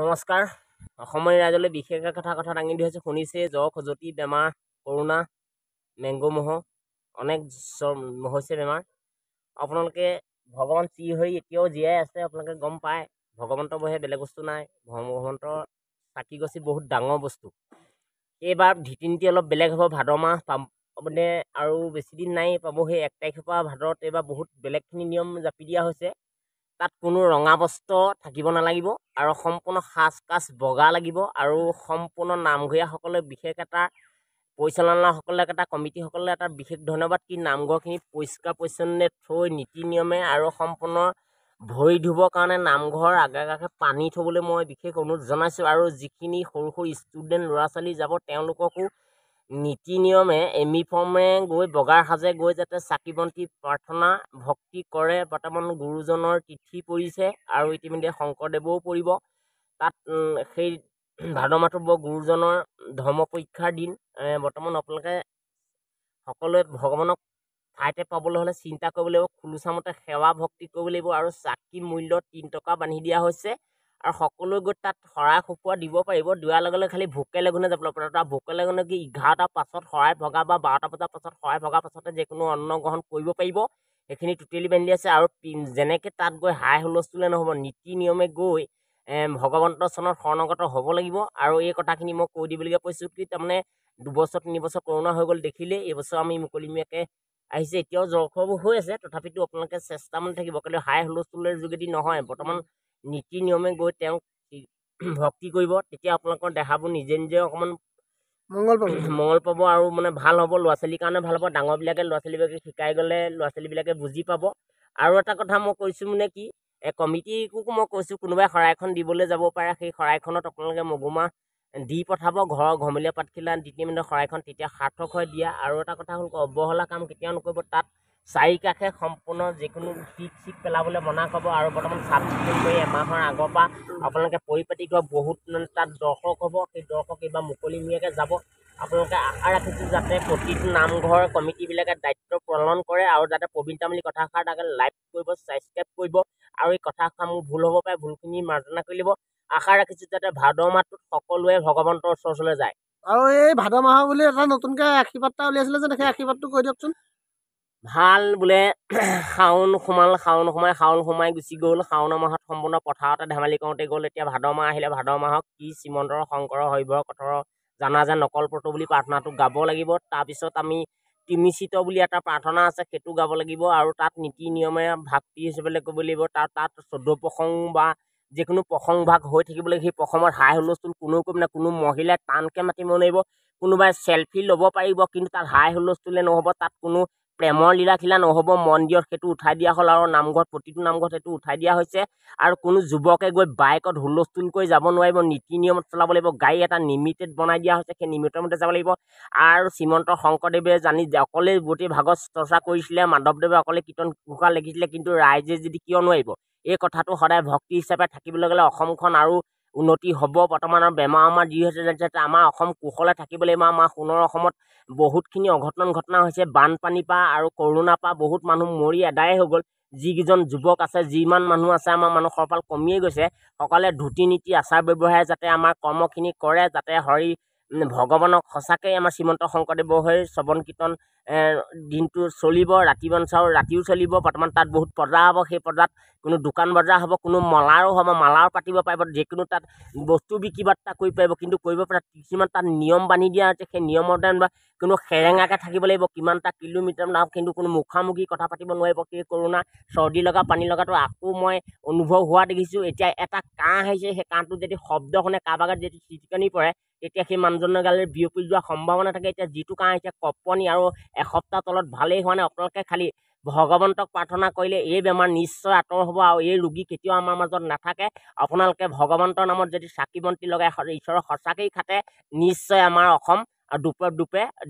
নমস্কাৰ অসমৰ ৰাইজলৈ বিশেষ কথা কথা দাঙি ধৰিছে শুনিছে জ্বৰ খজুতি বেমাৰ কৰোণা মেংগ' মহ অনেক জ্বৰ হৈছে বেমাৰ আপোনালোকে ভগৱান চি হৈ এতিয়াও জীয়াই আছে আপোনালোকে গম পায় ভগৱন্তৰ বহে বেলেগ বস্তু নাই ভগৱন্তৰ চাকি গছি বহুত ডাঙৰ বস্তু এইবাৰ ধীতি নীতি অলপ বেলেগ হ'ব ভাদ মাহ পাম মানে আৰু বেছিদিন নাই পাব সেই এক তাৰিখৰ পৰা ভাদত এইবাৰ বহুত বেলেগখিনি নিয়ম জাপি দিয়া হৈছে তাত কোনো ৰঙা বস্ত্ৰ থাকিব নালাগিব আৰু সম্পূৰ্ণ সাজ কাজ বগা লাগিব আৰু সম্পূৰ্ণ নামঘৰীয়াসকলে বিশেষ এটা পৰিচালনাসকলে এটা কমিটিসকলে এটা বিশেষ ধন্যবাদ কি নামঘৰখিনি পৰিষ্কাৰ পৰিচ্ছন্নে থৈ নীতি নিয়মে আৰু সম্পূৰ্ণ ভৰি ধুবৰ কাৰণে নামঘৰ আগে আগে পানী থ'বলৈ মই বিশেষ অনুৰোধ জনাইছোঁ আৰু যিখিনি সৰু সৰু ষ্টুডেণ্ট ল'ৰা ছোৱালী যাব তেওঁলোককো নীতি নিয়মে এমি ফৰ্মে গৈ বগাৰ সাজে গৈ যাতে চাকি বন্তি প্ৰাৰ্থনা ভক্তি কৰে বৰ্তমান গুৰুজনৰ তিথি পৰিছে আৰু ইতিমধ্যে শংকৰদেৱেও পৰিব তাত সেই ভাদ বৰ গুৰুজনৰ ধৰ্ম পৰীক্ষাৰ দিন বৰ্তমান আপোনালোকে সকলোৱে ভগৱানক ঠাইতে পাবলৈ হ'লে চিন্তা কৰিব লাগিব খোলোচামতে সেৱা ভক্তি কৰিব লাগিব আৰু চাকি মূল্য তিনি টকা বান্ধি দিয়া হৈছে আৰু সকলোৱে গৈ তাত শৰাই সোপোৱা দিব পাৰিব দিয়াৰ লগে লগে খালি ভোকে লাগোনে যাব লাগিব তাৰ ভোকে লাগোনে কি এঘাৰটা পাছত শৰাই ভগা বা বাৰটা বজাৰ পাছত শৰাই ভগাৰ পাছতে যিকোনো অন্ন গ্ৰহণ কৰিব পাৰিব সেইখিনি টুটেলি বান্ধি আছে আৰু যেনেকৈ তাত গৈ হাই হুলস্থুলে নহ'ব নীতি নিয়মে গৈ ভগৱন্তৰ চনত শৰণগত হ'ব লাগিব আৰু এই কথাখিনি মই কৈ দিবলগীয়া পাইছোঁ কি তাৰমানে দুবছৰ তিনিবছৰ কৰোণা হৈ গ'ল দেখিলেই এইবছৰ আমি মুকলিমীয়াকৈ আহিছে এতিয়াও জ্বৰ খোৱাবোৰ হৈ আছে তথাপিতো আপোনালোকে চেষ্টা মানে থাকিব কিন্তু হাই হুলস্থুলৰ যোগেদি নহয় বৰ্তমান নীতি নিয়মে গৈ তেওঁক ভক্তি কৰিব তেতিয়া আপোনালোকৰ দেহাবোৰ নিজে নিজে অকণমান মংগল পাব মঙ্গল পাব আৰু মানে ভাল হ'ব ল'ৰা ছোৱালীৰ কাৰণে ভাল হ'ব ডাঙৰবিলাকে ল'ৰা ছোৱালীবিলাকে শিকাই গ'লে ল'ৰা ছোৱালীবিলাকে বুজি পাব আৰু এটা কথা মই কৈছোঁ মানে কি কমিটিকো মই কৈছোঁ কোনোবাই শৰাইখন দিবলৈ যাব পাৰে সেই শৰাইখনত আপোনালোকে মগুমাহ দি পঠাব ঘৰৰ ঘমলীয়া পাতখিলা দ্বিতীয় মিনিটৰ শৰাইখন তেতিয়া সাৰ্থক হয় দিয়া আৰু এটা কথা হ'ল অৱহেলা কাম কেতিয়াও নকৰিব তাত চাৰি কাষে সম্পূৰ্ণ যিকোনো চিট চিট পেলাবলৈ মনা কৰিব আৰু বৰ্তমান চাফ চিকুণ কৰি এমাহৰ আগৰ পৰা আপোনালোকে পৰিপাটি কৰিব বহুত মানে তাত দৰ্শক হ'ব সেই দৰ্শক এইবাৰ মুকলিমূৰীয়াকৈ যাব আপোনালোকে আশা ৰাখিছোঁ যাতে প্ৰতিটো নামঘৰ কমিটিবিলাকে দায়িত্ব পালন কৰে আৰু যাতে পবিত্ৰ মিলি কথাষাৰ তাকে লাইক কৰিব ছাবস্ক্ৰাইব কৰিব আৰু এই কথাষাৰ ভুল হ'ব পাৰে ভুলখিনি মাৰ্জনা কৰি দিব আশা ৰাখিছোঁ যাতে ভাদ মাহটোত সকলোৱে ভগৱন্তৰ ওচৰ ওচৰলৈ যায় আৰু এই ভাদ মাহৰ বুলি এটা নতুনকৈ আশীৰ্বাদ এটা উলিয়াইছিলে যে সেই আশীৰ্বাদটো কৈ দিয়কচোন ভাল বোলে শাওণ সোমাল শাওণ সোমাই শাওণ সোমাই গুচি গ'ল শাওণৰ মাহত সম্পূৰ্ণ পথাৰতে ধেমালি কৰোঁতে গ'ল এতিয়া ভাদ মাহ আহিলে ভাদ মাহক কি শ্ৰীমন্ত শংকৰ হৰিভৰ কথৰ জানা যে নকল পটু বুলি প্ৰাৰ্থনাটো গাব লাগিব তাৰপিছত আমি তিমিচিত বুলি এটা প্ৰাৰ্থনা আছে সেইটো গাব লাগিব আৰু তাত নীতি নিয়মে ভাক্তি হিচাপে ক'ব লাগিব তাৰ তাত চৈধ্য প্ৰসংগ বা যিকোনো প্ৰসংগ ভাগ হৈ থাকিব লাগিব সেই প্ৰসংগত হাই হুলস্থুল কোনো কৰিব নাই কোনো মহিলাই টানকৈ মাতিব নোৱাৰিব কোনোবাই চেল্ফি ল'ব পাৰিব কিন্তু তাত হাই হুলস্থুলে নহ'ব তাত কোনো প্ৰেমৰ লীলাখিলা নহ'ব মন্দিৰত সেইটো উঠাই দিয়া হ'ল আৰু নামঘৰত প্ৰতিটো নামঘৰত সেইটো উঠাই দিয়া হৈছে আৰু কোনো যুৱকে গৈ বাইকত হুলস্থুলকৈ যাব নোৱাৰিব নীতি নিয়মত চলাব লাগিব গাড়ী এটা নিমিটেড বনাই দিয়া হৈছে সেই নিমিটৰ মতে যাব লাগিব আৰু শ্ৰীমন্ত শংকৰদেৱে জানি যে অকলে গোটেই ভাগত চৰ্চা কৰিছিলে মাধৱদেৱে অকলে কীৰ্তন ঘোষা লিখিছিলে কিন্তু ৰাইজে যদি কিয় নোৱাৰিব এই কথাটো সদায় ভক্তি হিচাপে থাকিবলৈ গ'লে অসমখন আৰু উন্নতি হ'ব বৰ্তমান আৰু বেমাৰ আমাৰ যি হৈছে যাতে আমাৰ অসম কুশলে থাকিব লাগিব আমাৰ সোণৰ অসমত বহুতখিনি অঘটন ঘটনা হৈছে বানপানীৰ পৰা আৰু কৰোণাৰ পৰা বহুত মানুহ মৰি আদায় হৈ গ'ল যিকেইজন যুৱক আছে যিমান মানুহ আছে আমাৰ মানুহ ফাল কমিয়ে গৈছে সকলে ধুতি নীতি আচাৰ ব্যৱহাৰে যাতে আমাৰ কৰ্মখিনি কৰে যাতে হৰি ভগৱানক সঁচাকৈয়ে আমাৰ শ্ৰীমন্ত শংকৰদেৱৰ হৈ শ্ৰৱণ কীৰ্তন দিনটো চলিব ৰাতিমান চাওঁ ৰাতিও চলিব বৰ্তমান তাত বহুত বজাৰ হ'ব সেই বজাৰত কোনো দোকান বজাৰ হ'ব কোনো মলাৰো হ'ব মালাৰো পাতিব পাৰিব যিকোনো তাত বস্তু বিক্ৰী বাৰ্তা কৰিব পাৰিব কিন্তু কৰিব পৰা কিছুমান তাত নিয়ম বান্ধি দিয়া হৈছে সেই নিয়মতে বা কোনো সেৰেঙাকৈ থাকিব লাগিব কিমানটা কিলোমিটাৰ নাও কিন্তু কোনো মুখামুখি কথা পাতিব নোৱাৰিব সেই কৰোণা চৰ্দি লগা পানী লগাটো আকৌ মই অনুভৱ হোৱা দেখিছোঁ এতিয়া এটা কাঁহ আহিছে সেই কাঁহটো যদি শব্দ শুনে কাৰোবাৰ যদি চিটিকনি পৰে তেতিয়া সেই মানুহজনৰ গালৈ বিয়পি যোৱাৰ সম্ভাৱনা থাকে এতিয়া যিটো কাঁহ আহিছে কপনি আৰু এসপ্তাহ তলত ভালেই হোৱা নাই আপোনালোকে খালি ভগৱন্তক প্ৰাৰ্থনা কৰিলে এই বেমাৰ নিশ্চয় আঁতৰ হ'ব আৰু এই ৰোগী কেতিয়াও আমাৰ মাজত নাথাকে আপোনালোকে ভগৱন্তৰ নামত যদি চাকি বন্তি লগাই ঈশ্বৰৰ সঁচাকেই খাতে নিশ্চয় আমাৰ অসম দুপে দুপে